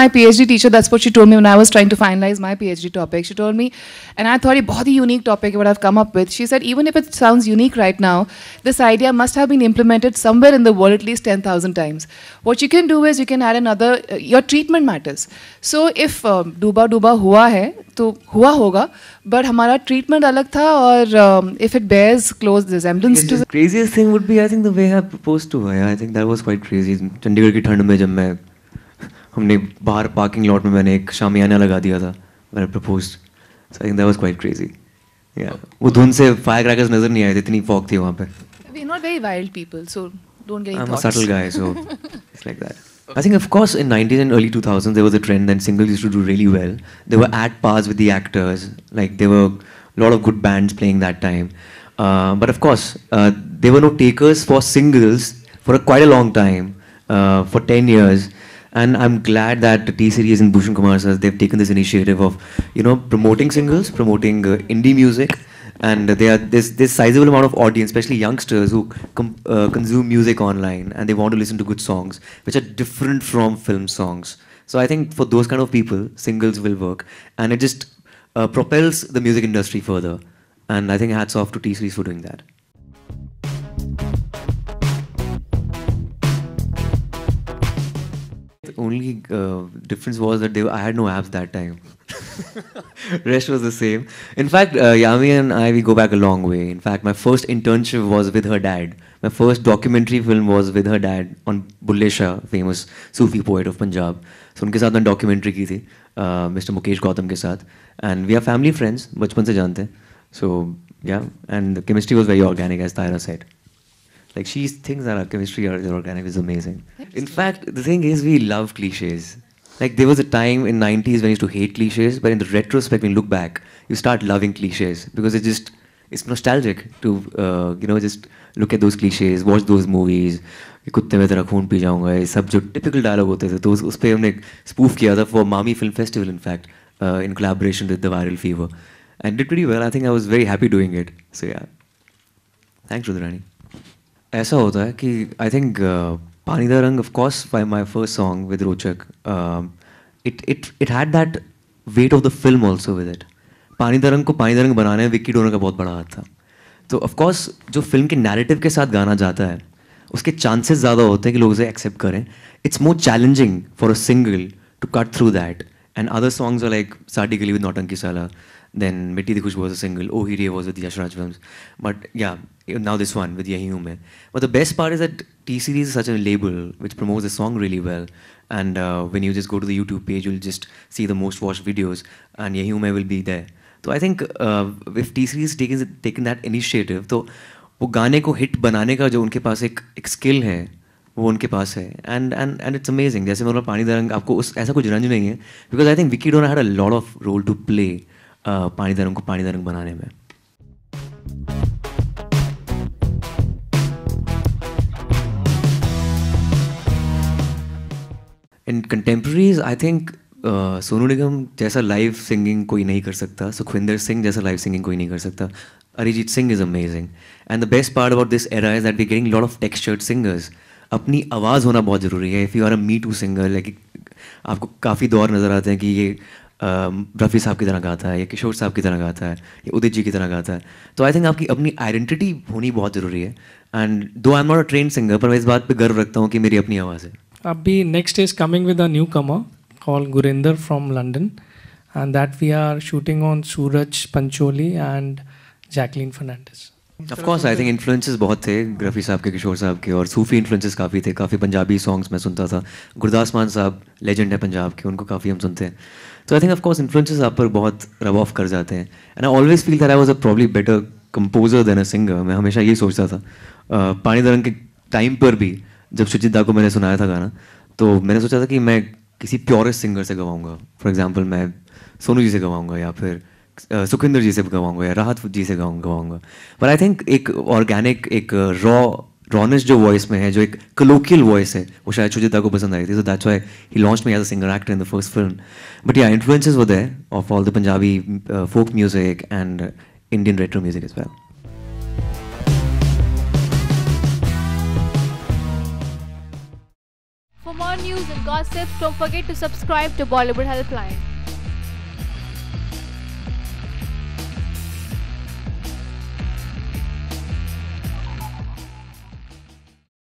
my PhD teacher, that's what she told me when I was trying to finalize my PhD topic. She told me, and I thought a very unique topic what I've come up with. She said, even if it sounds unique right now, this idea must have been implemented somewhere in the world at least 10,000 times. What you can do is you can add another, uh, your treatment matters. So if Duba Duba Hua hai, तो हुआ होगा but हमारा treatment um, if it bears close resemblance to... The craziest thing would be, I think, the way I proposed to her. I think that was quite crazy. Chandigarh ki ठंड mein जब मैं हमने बाहर parking lot में मैंने एक शामियाना लगा दिया था मैंने propose so I that was quite crazy yeah वो धुन से फायर क्रैकर्स नजर नहीं आए थे इतनी फॉग थी वहां पे we not very wild people so don't get I am a subtle guy so it's like that I think, of course, in 90s and early 2000s, there was a trend that singles used to do really well. They were at pars with the actors. Like, there were a lot of good bands playing that time. Uh, but of course, uh, there were no takers for singles for a, quite a long time, uh, for 10 years and I'm glad that T Series and Bhushan Kumar sir they've taken this initiative of you know promoting singles, promoting uh, indie music, and are there's this sizable amount of audience, especially youngsters who uh, consume music online and they want to listen to good songs which are different from film songs. So I think for those kind of people, singles will work, and it just uh, propels the music industry further. And I think hats off to T Series for doing that. only uh, difference was that they, I had no apps that time. Rest was the same. In fact, uh, Yami and I, we go back a long way. In fact, my first internship was with her dad. My first documentary film was with her dad on Bulle Shah, famous Sufi poet of Punjab. So उनके साथ documentary documentary की थी Mr. Mukesh Gautam. के साथ and we are family friends बचपन से जानते So, yeah. And the chemistry was very organic. As तायरा said. Like she thinks that our chemistry or the organic is amazing. In fact, the thing is, we love cliches. Like there was a time in 90s when you used to hate cliches, but in the retrospect, when you look back, you start loving cliches because it just it's nostalgic to uh, you know just look at those cliches, watch those movies. कुत्ते में तेरा खून P जाऊंगा ये सब जो typical dialogue होते थे तो उस पर हमने स्पूफ किया था for MAMI film festival in fact in collaboration with the viral fever and did very well I think I was very happy doing it so yeah thanks Rudrani ऐसा होता है कि I think uh, Pani Da Rang of course by my first song with Rochak it it it had that weight of the film also with it Pani Da रंग को पानी दा रंग बनाने में विक्की डोनर का बहुत बड़ा हाथ था तो ऑफकोर्स जो फिल्म के नैरेटिव के साथ गाना जाता है उसके चांसेस ज़्यादा होते हैं कि लोग उसे एक्सेप्ट करें it's more challenging for a single to cut through that And other songs are like Sadi Gali with Nautanki Sala, then Mitti Dikush was a single, Oh Hiriye was with Yashraj films. But yeah, now this one with Yahi Hume. But the best part is that T-Series is such a label which promotes the song really well. And uh, when you just go to the YouTube page, you'll just see the most watched videos and Yahi Hume will be there. So I think uh, if T-Series series taken that initiative, so वो गाने को hit बनाने का जो उनके पास एक एक skill है वो उनके पास है and and and it's amazing जैसे मतलब पानी दरंग आपको उस ऐसा कुछ रंज नहीं है because I think Vicky Donor had a lot of role to play Pani Da Rang को पानी दरंग बनाने में in contemporaries I think Sonu Nigam जैसा लाइव सिंगिंग कोई नहीं कर सकता सुखविंदर सिंह जैसा लाइव सिंगिंग कोई नहीं कर सकता Arijit Singh is amazing and the best part about this era is that we getting lot of textured singers अपनी आवाज़ होना बहुत ज़रूरी है if you are a me too singer like आपको काफ़ी दौर नज़र आते हैं कि ये रफ़ी साहब की तरह गाता है या किशोर साहब की तरह गाता है या उदित जी की तरह गाता है तो आई थिंक आपकी अपनी आइडेंटिटी होनी बहुत ज़रूरी है and though I am not a trained singer पर मैं इस बात पर गर्व रखता हूँ कि मेरी अपनी आवाज़ है अभी next is coming with a newcomer call Gurinder from London and that we are shooting on Sooraj Pancholi and Jacqueline Fernandez of course I think influences बहुत थे ग्रफी साहब के किशोर साहब के और सूफी इन्फ्लुएंसेस काफ़ी थे काफ़ी पंजाबी सॉन्ग्स मैं सुनता था गुरदास मान साहब लेजेंड है पंजाब के उनको काफ़ी हम सुनते हैं तो I think of course influences आप पर बहुत रब ऑफ कर जाते हैं and I always feel that I was a probably better composer than a singer मैं हमेशा ये सोचता था uh, पानी दरंग के टाइम पर भी जब सुचित दा को मैंने सुनाया था गाना तो मैंने सोचा था कि मैं किसी प्योरेस्ट सिंगर से गवाऊँगा फॉर एग्जाम्पल मैं सोनू जी से गवाऊँगा या फिर सुखिंदर जी से गवाऊंगा या राहत जी से गवाऊंगा पर आई थिंक एक ऑर्गेनिक एक रॉ रॉनेस जो वॉइस में है जो एक कलोकियल वॉइस है वो शायद सुजिता को पसंद आई थी so that's why he launched me as a singer actor in the first film but yeah influences वो there of all the Punjabi folk music and Indian retro music as well For more news and gossip, don't forget to subscribe to Bollywood Helpline.